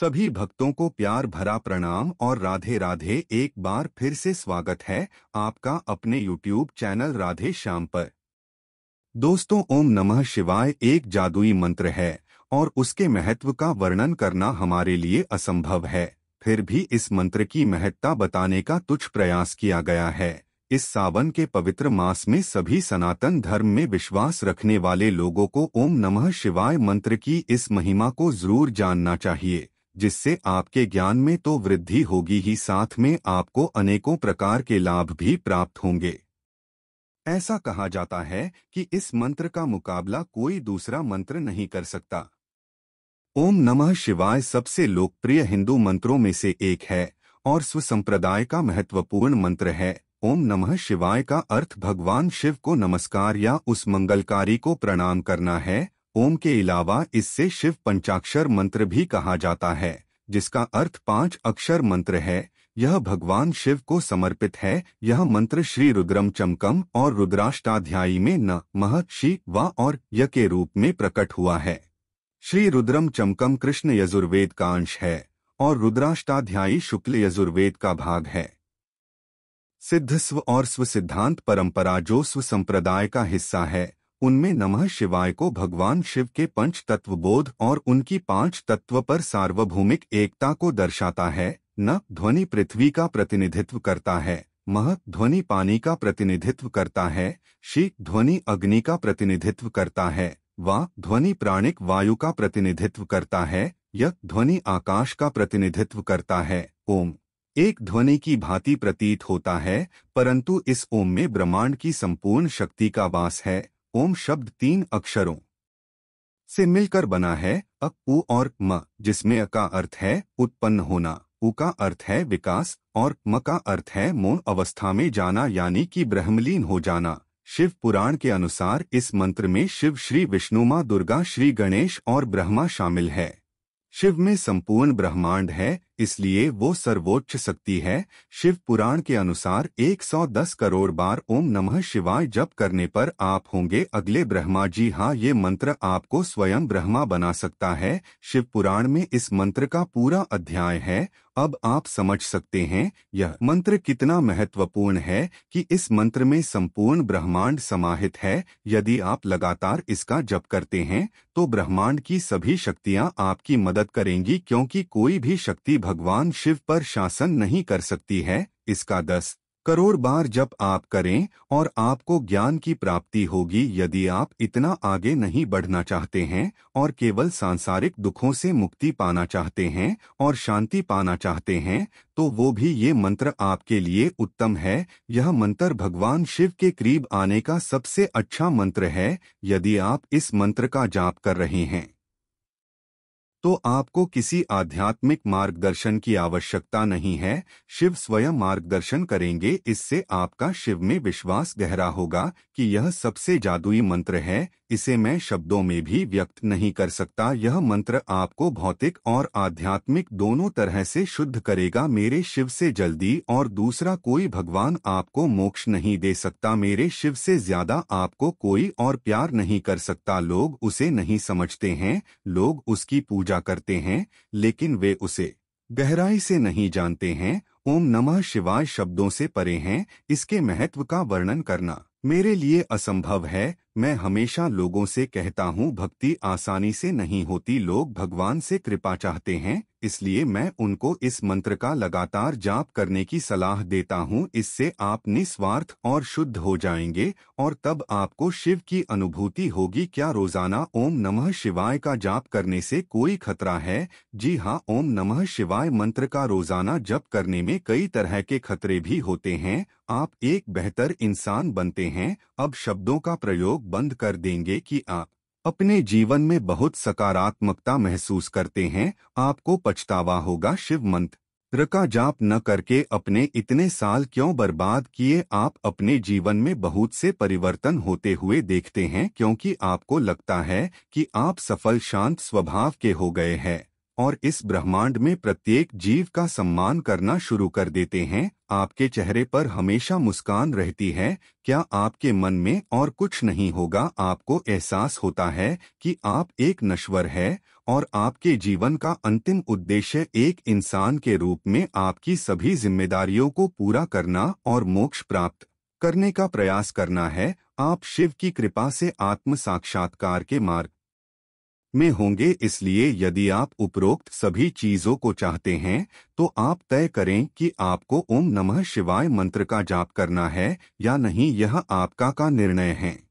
सभी भक्तों को प्यार भरा प्रणाम और राधे राधे एक बार फिर से स्वागत है आपका अपने YouTube चैनल राधे श्याम पर दोस्तों ओम नमः शिवाय एक जादुई मंत्र है और उसके महत्व का वर्णन करना हमारे लिए असंभव है फिर भी इस मंत्र की महत्ता बताने का तुच्छ प्रयास किया गया है इस सावन के पवित्र मास में सभी सनातन धर्म में विश्वास रखने वाले लोगों को ओम नमः शिवाय मंत्र की इस महिमा को जरूर जानना चाहिए जिससे आपके ज्ञान में तो वृद्धि होगी ही साथ में आपको अनेकों प्रकार के लाभ भी प्राप्त होंगे ऐसा कहा जाता है कि इस मंत्र का मुकाबला कोई दूसरा मंत्र नहीं कर सकता ओम नमः शिवाय सबसे लोकप्रिय हिंदू मंत्रों में से एक है और स्वसंप्रदाय का महत्वपूर्ण मंत्र है ओम नमः शिवाय का अर्थ भगवान शिव को नमस्कार या उस मंगलकारी को प्रणाम करना है ओम के अलावा इससे शिव पंचाक्षर मंत्र भी कहा जाता है जिसका अर्थ पांच अक्षर मंत्र है यह भगवान शिव को समर्पित है यह मंत्र श्री रुद्रम चमकम और रुद्राष्टाध्यायी में न मह व और य के रूप में प्रकट हुआ है श्री रुद्रम चमकम कृष्ण यजुर्वेद का अंश है और रुद्राष्टाध्यायी शुक्ल यजुर्वेद का भाग है सिद्ध स्व और स्व सिद्धांत परंपरा जो स्व संप्रदाय का हिस्सा है उनमें नमः शिवाय को भगवान शिव के पंच तत्व बोध और उनकी पांच तत्व पर सार्वभौमिक एकता को दर्शाता है न ध्वनि पृथ्वी का प्रतिनिधित्व करता है मह ध्वनि पानी का प्रतिनिधित्व करता है शी ध्वनि अग्नि का प्रतिनिधित्व करता है वा ध्वनि प्राणिक वायु का प्रतिनिधित्व करता है यह ध्वनि आकाश का प्रतिनिधित्व करता है ओम एक ध्वनि की भांति प्रतीत होता है परंतु इस ओम में ब्रह्मांड की संपूर्ण शक्ति का वास है ओम शब्द तीन अक्षरों से मिलकर बना है अ उ और म जिसमें अ का अर्थ है उत्पन्न होना उ का अर्थ है विकास और म का अर्थ है मौन अवस्था में जाना यानी कि ब्रह्मलीन हो जाना शिव पुराण के अनुसार इस मंत्र में शिव श्री विष्णु माँ दुर्गा श्री गणेश और ब्रह्मा शामिल है शिव में संपूर्ण ब्रह्मांड है इसलिए वो सर्वोच्च शक्ति है शिव पुराण के अनुसार 110 करोड़ बार ओम नमः शिवाय जप करने पर आप होंगे अगले ब्रह्मा जी हाँ ये मंत्र आपको स्वयं ब्रह्मा बना सकता है शिव पुराण में इस मंत्र का पूरा अध्याय है अब आप समझ सकते हैं यह मंत्र कितना महत्वपूर्ण है कि इस मंत्र में संपूर्ण ब्रह्मांड समाहित है यदि आप लगातार इसका जप करते हैं तो ब्रह्मांड की सभी शक्तियां आपकी मदद करेंगी क्योंकि कोई भी शक्ति भगवान शिव पर शासन नहीं कर सकती है इसका दस करोड़ बार जब आप करें और आपको ज्ञान की प्राप्ति होगी यदि आप इतना आगे नहीं बढ़ना चाहते हैं और केवल सांसारिक दुखों से मुक्ति पाना चाहते हैं और शांति पाना चाहते हैं तो वो भी ये मंत्र आपके लिए उत्तम है यह मंत्र भगवान शिव के करीब आने का सबसे अच्छा मंत्र है यदि आप इस मंत्र का जाप कर रहे हैं तो आपको किसी आध्यात्मिक मार्गदर्शन की आवश्यकता नहीं है शिव स्वयं मार्गदर्शन करेंगे इससे आपका शिव में विश्वास गहरा होगा कि यह सबसे जादुई मंत्र है इसे मैं शब्दों में भी व्यक्त नहीं कर सकता यह मंत्र आपको भौतिक और आध्यात्मिक दोनों तरह से शुद्ध करेगा मेरे शिव से जल्दी और दूसरा कोई भगवान आपको मोक्ष नहीं दे सकता मेरे शिव से ज्यादा आपको कोई और प्यार नहीं कर सकता लोग उसे नहीं समझते हैं लोग उसकी पूजा करते हैं लेकिन वे उसे गहराई से नहीं जानते हैं ओम नमः शिवाय शब्दों से परे हैं इसके महत्व का वर्णन करना मेरे लिए असंभव है मैं हमेशा लोगों से कहता हूँ भक्ति आसानी से नहीं होती लोग भगवान से कृपा चाहते हैं इसलिए मैं उनको इस मंत्र का लगातार जाप करने की सलाह देता हूँ इससे आप निस्वार्थ और शुद्ध हो जाएंगे और तब आपको शिव की अनुभूति होगी क्या रोजाना ओम नमः शिवाय का जाप करने से कोई खतरा है जी हाँ ओम नमः शिवाय मंत्र का रोजाना जप करने में कई तरह के खतरे भी होते हैं आप एक बेहतर इंसान बनते हैं अब शब्दों का प्रयोग बंद कर देंगे कि आप अपने जीवन में बहुत सकारात्मकता महसूस करते हैं आपको पछतावा होगा शिव मंत्र का जाप न करके अपने इतने साल क्यों बर्बाद किए आप अपने जीवन में बहुत से परिवर्तन होते हुए देखते हैं क्योंकि आपको लगता है कि आप सफल शांत स्वभाव के हो गए हैं और इस ब्रह्मांड में प्रत्येक जीव का सम्मान करना शुरू कर देते हैं आपके चेहरे पर हमेशा मुस्कान रहती है क्या आपके मन में और कुछ नहीं होगा आपको एहसास होता है कि आप एक नश्वर है और आपके जीवन का अंतिम उद्देश्य एक इंसान के रूप में आपकी सभी जिम्मेदारियों को पूरा करना और मोक्ष प्राप्त करने का प्रयास करना है आप शिव की कृपा से आत्म साक्षात्कार के मार्ग में होंगे इसलिए यदि आप उपरोक्त सभी चीजों को चाहते हैं तो आप तय करें कि आपको ओम नमः शिवाय मंत्र का जाप करना है या नहीं यह आपका का निर्णय है